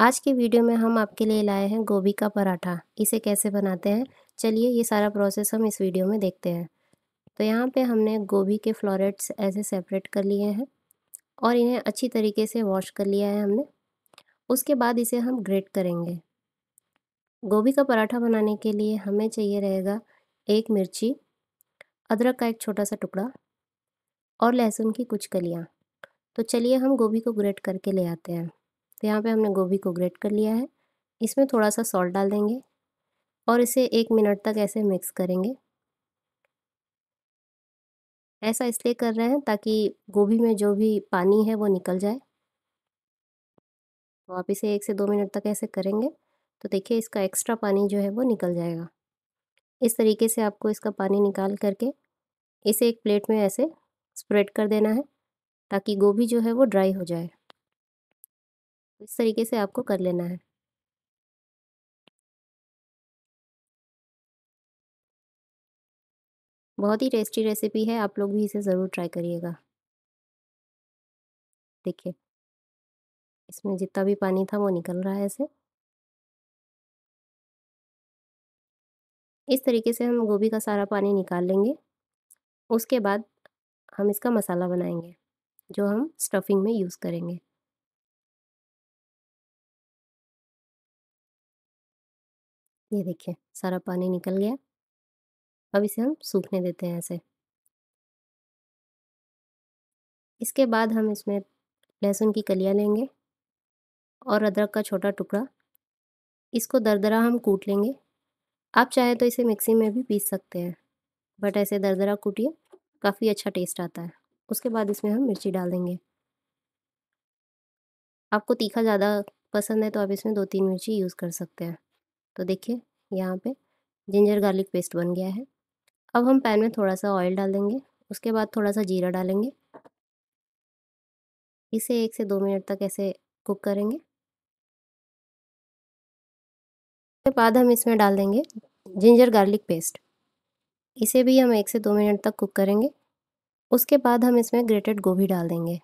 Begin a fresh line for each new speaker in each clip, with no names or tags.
आज की वीडियो में हम आपके लिए लाए हैं गोभी का पराठा इसे कैसे बनाते हैं चलिए ये सारा प्रोसेस हम इस वीडियो में देखते हैं तो यहाँ पे हमने गोभी के फ्लोरेट्स ऐसे सेपरेट कर लिए हैं और इन्हें अच्छी तरीके से वॉश कर लिया है हमने उसके बाद इसे हम ग्रेट करेंगे गोभी का पराठा बनाने के लिए हमें चाहिए रहेगा एक मिर्ची अदरक का एक छोटा सा टुकड़ा और लहसुन की कुछ कलियाँ तो चलिए हम गोभी को ग्रेट करके ले आते हैं तो यहाँ पे हमने गोभी को ग्रेट कर लिया है इसमें थोड़ा सा सॉल्ट डाल देंगे और इसे एक मिनट तक ऐसे मिक्स करेंगे ऐसा इसलिए कर रहे हैं ताकि गोभी में जो भी पानी है वो निकल जाए तो आप इसे एक से दो मिनट तक ऐसे करेंगे तो देखिए इसका एक्स्ट्रा पानी जो है वो निकल जाएगा इस तरीके से आपको इसका पानी निकाल करके इसे एक प्लेट में ऐसे स्प्रेड कर देना है ताकि गोभी जो है वो ड्राई हो जाए इस तरीके से आपको कर लेना है बहुत ही टेस्टी रेसिपी है आप लोग भी इसे ज़रूर ट्राई करिएगा देखिए इसमें जितना भी पानी था वो निकल रहा है ऐसे इस तरीके से हम गोभी का सारा पानी निकाल लेंगे उसके बाद हम इसका मसाला बनाएंगे जो हम स्टफिंग में यूज़ करेंगे ये देखिए सारा पानी निकल गया अब इसे हम सूखने देते हैं ऐसे इसके बाद हम इसमें लहसुन की कलियां लेंगे और अदरक का छोटा टुकड़ा इसको दरदरा हम कूट लेंगे आप चाहे तो इसे मिक्सी में भी पीस सकते हैं बट ऐसे दरदरा कूटिए काफ़ी अच्छा टेस्ट आता है उसके बाद इसमें हम मिर्ची डाल देंगे आपको तीखा ज़्यादा पसंद है तो आप इसमें दो तीन मिर्ची यूज़ कर सकते हैं तो देखिए यहाँ पे जिंजर गार्लिक पेस्ट बन गया है अब हम पैन में थोड़ा सा ऑयल डाल देंगे उसके बाद थोड़ा सा जीरा डालेंगे इसे एक से दो मिनट तक ऐसे कुक करेंगे उसके बाद हम इसमें डाल देंगे जिंजर गार्लिक पेस्ट इसे भी हम एक से दो मिनट तक कुक करेंगे उसके बाद हम इसमें ग्रेटेड गोभी डाल देंगे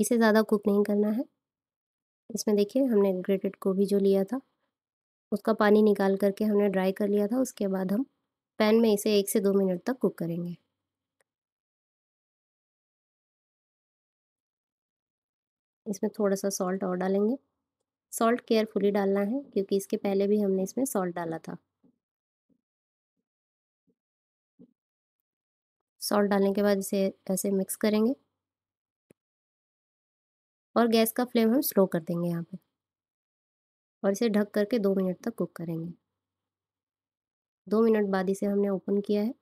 इसे ज़्यादा कुक नहीं करना है इसमें देखिए हमने ग्रेटेड गोभी जो लिया था उसका पानी निकाल करके हमने ड्राई कर लिया था उसके बाद हम पैन में इसे एक से दो मिनट तक कुक करेंगे इसमें थोड़ा सा सॉल्ट और डालेंगे सॉल्ट केयरफुली डालना है क्योंकि इसके पहले भी हमने इसमें सॉल्ट डाला था सॉल्ट डालने के बाद इसे ऐसे मिक्स करेंगे और गैस का फ्लेम हम स्लो कर देंगे यहाँ पे और इसे ढक करके दो मिनट तक कुक करेंगे दो मिनट बाद इसे हमने ओपन किया है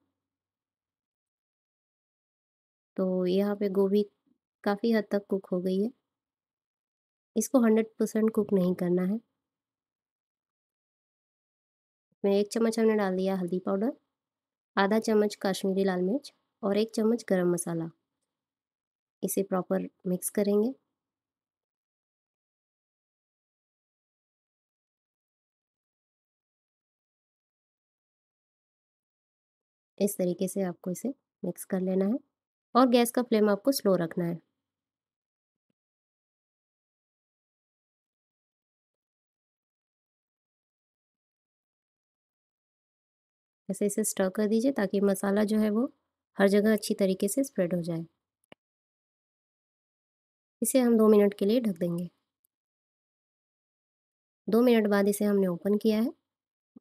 तो यहाँ पे गोभी काफ़ी हद तक कुक हो गई है इसको हंड्रेड परसेंट कुक नहीं करना है इसमें एक चम्मच हमने डाल दिया हल्दी पाउडर आधा चम्मच काश्मीरी लाल मिर्च और एक चम्मच गरम मसाला इसे प्रॉपर मिक्स करेंगे इस तरीके से आपको इसे मिक्स कर लेना है और गैस का फ्लेम आपको स्लो रखना है ऐसे इसे स्टर कर दीजिए ताकि मसाला जो है वो हर जगह अच्छी तरीके से स्प्रेड हो जाए इसे हम दो मिनट के लिए ढक देंगे दो मिनट बाद इसे हमने ओपन किया है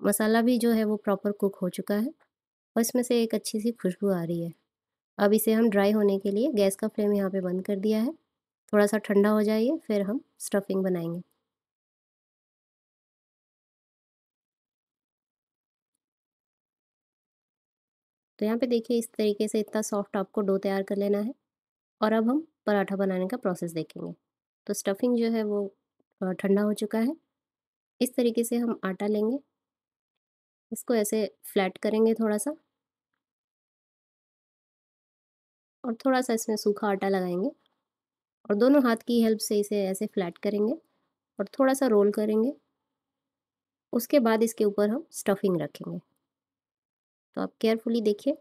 मसाला भी जो है वो प्रॉपर कुक हो चुका है और इसमें से एक अच्छी सी खुशबू आ रही है अब इसे हम ड्राई होने के लिए गैस का फ्लेम यहाँ पे बंद कर दिया है थोड़ा सा ठंडा हो जाइए फिर हम स्टफिंग बनाएंगे तो यहाँ पे देखिए इस तरीके से इतना सॉफ्ट आपको डो तैयार कर लेना है और अब हम पराठा बनाने का प्रोसेस देखेंगे तो स्टफिंग जो है वो ठंडा हो चुका है इस तरीके से हम आटा लेंगे इसको ऐसे फ्लैट करेंगे थोड़ा सा और थोड़ा सा इसमें सूखा आटा लगाएंगे और दोनों हाथ की हेल्प से इसे ऐसे फ्लैट करेंगे और थोड़ा सा रोल करेंगे उसके बाद इसके ऊपर हम स्टफिंग रखेंगे तो आप केयरफुली देखिए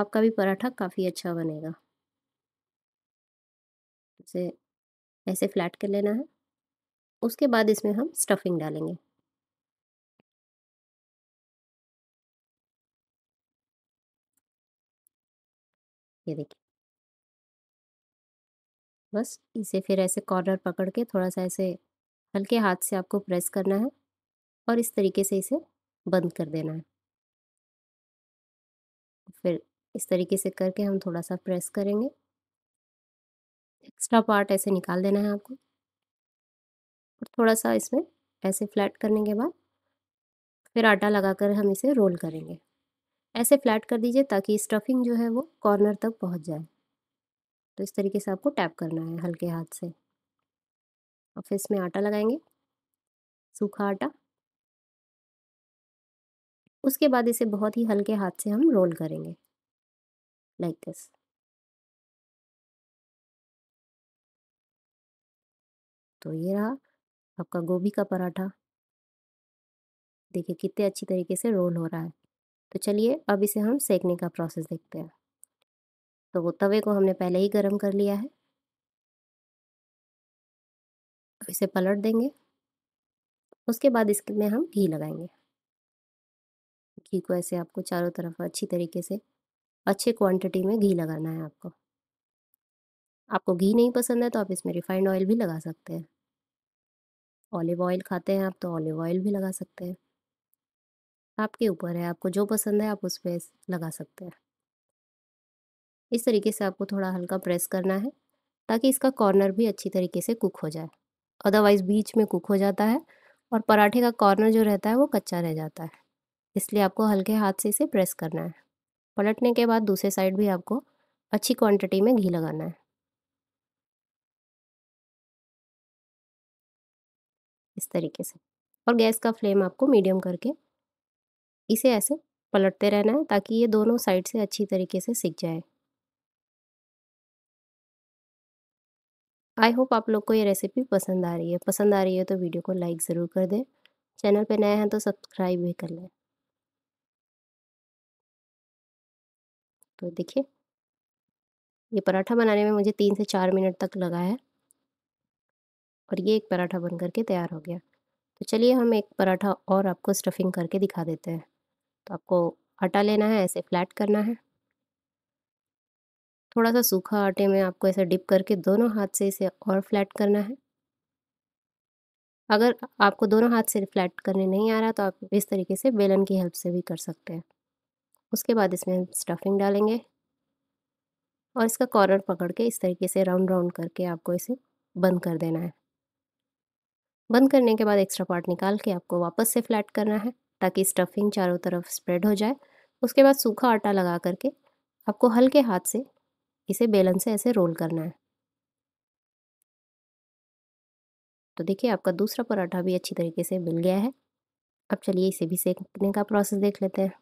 आपका भी पराठा काफ़ी अच्छा बनेगा इसे ऐसे फ्लैट कर लेना है उसके बाद इसमें हम स्टफिंग डालेंगे ये देखिए बस इसे फिर ऐसे कॉर्नर पकड़ के थोड़ा सा ऐसे हल्के हाथ से आपको प्रेस करना है और इस तरीके से इसे बंद कर देना है फिर इस तरीके से करके हम थोड़ा सा प्रेस करेंगे एक्स्ट्रा पार्ट ऐसे निकाल देना है आपको और थोड़ा सा इसमें ऐसे फ्लैट करने के बाद फिर आटा लगाकर हम इसे रोल करेंगे ऐसे फ्लैट कर दीजिए ताकि स्टफिंग जो है वो कॉर्नर तक पहुंच जाए तो इस तरीके से आपको टैप करना है हल्के हाथ से और फिर इसमें आटा लगाएंगे सूखा आटा उसके बाद इसे बहुत ही हल्के हाथ से हम रोल करेंगे लाइक like दिस तो ये रहा आपका गोभी का पराठा देखिए कितने अच्छी तरीके से रोल हो रहा है तो चलिए अब इसे हम सेकने का प्रोसेस देखते हैं तो वो तवे को हमने पहले ही गर्म कर लिया है अब इसे पलट देंगे उसके बाद इसमें हम घी लगाएंगे घी को ऐसे आपको चारों तरफ अच्छी तरीके से अच्छे क्वांटिटी में घी लगाना है आपको आपको घी नहीं पसंद है तो आप इसमें रिफाइंड ऑयल भी लगा सकते हैं ऑलिव ऑयल खाते हैं आप तो ऑलिव ऑयल भी लगा सकते हैं आपके ऊपर है आपको जो पसंद है आप उस पर लगा सकते हैं इस तरीके से आपको थोड़ा हल्का प्रेस करना है ताकि इसका कॉर्नर भी अच्छी तरीके से कुक हो जाए अदरवाइज़ बीच में कुक हो जाता है और पराठे का कॉर्नर जो रहता है वो कच्चा रह जाता है इसलिए आपको हल्के हाथ से इसे प्रेस करना है पलटने के बाद दूसरे साइड भी आपको अच्छी क्वांटिटी में घी लगाना है इस तरीके से और गैस का फ्लेम आपको मीडियम करके इसे ऐसे पलटते रहना है ताकि ये दोनों साइड से अच्छी तरीके से सीख जाए आई होप आप लोग को ये रेसिपी पसंद आ रही है पसंद आ रही है तो वीडियो को लाइक ज़रूर कर दें चैनल पे नए हैं तो सब्सक्राइब भी कर लें तो देखिए ये पराठा बनाने में मुझे तीन से चार मिनट तक लगा है और ये एक पराठा बन करके तैयार हो गया तो चलिए हम एक पराठा और आपको स्टफिंग करके दिखा देते हैं तो आपको आटा लेना है ऐसे फ्लैट करना है थोड़ा सा सूखा आटे में आपको ऐसा डिप करके दोनों हाथ से इसे और फ्लैट करना है अगर आपको दोनों हाथ से फ्लैट करने नहीं आ रहा तो आप इस तरीके से बेलन की हेल्प से भी कर सकते हैं उसके बाद इसमें हम स्टफिंग डालेंगे और इसका कॉर्नर पकड़ के इस तरीके से राउंड राउंड करके आपको इसे बंद कर देना है बंद करने के बाद एक्स्ट्रा पार्ट निकाल के आपको वापस से फ्लैट करना है ताकि स्टफिंग चारों तरफ स्प्रेड हो जाए उसके बाद सूखा आटा लगा करके आपको हल्के हाथ से इसे बेलन से ऐसे रोल करना है तो देखिए आपका दूसरा पराठा भी अच्छी तरीके से मिल गया है अब चलिए इसे भी सेकने का प्रोसेस देख लेते हैं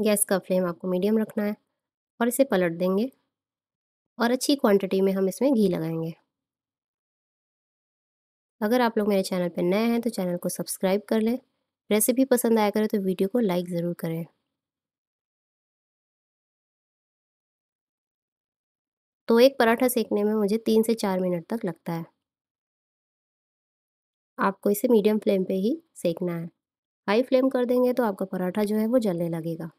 गैस का फ्लेम आपको मीडियम रखना है और इसे पलट देंगे और अच्छी क्वांटिटी में हम इसमें घी लगाएंगे अगर आप लोग मेरे चैनल पर नए हैं तो चैनल को सब्सक्राइब कर लें रेसिपी पसंद आया करें तो वीडियो को लाइक ज़रूर करें तो एक पराठा सेकने में मुझे तीन से चार मिनट तक लगता है आपको इसे मीडियम फ्लेम पे ही सेकना है हाई फ्लेम कर देंगे तो आपका पराठा जो है वो जलने लगेगा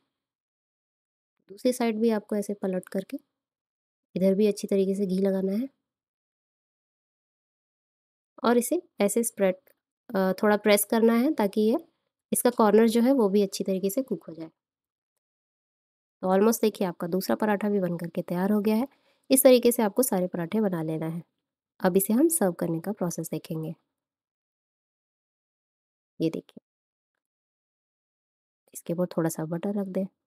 दूसरी साइड भी आपको ऐसे पलट करके इधर भी अच्छी तरीके से घी लगाना है और इसे ऐसे स्प्रेड थोड़ा प्रेस करना है ताकि ये इसका कॉर्नर जो है वो भी अच्छी तरीके से कुक हो जाए तो ऑलमोस्ट देखिए आपका दूसरा पराठा भी बन करके तैयार हो गया है इस तरीके से आपको सारे पराठे बना लेना है अब इसे हम सर्व करने का प्रोसेस देखेंगे ये देखिए इसके ऊपर थोड़ा सा बटर रख दें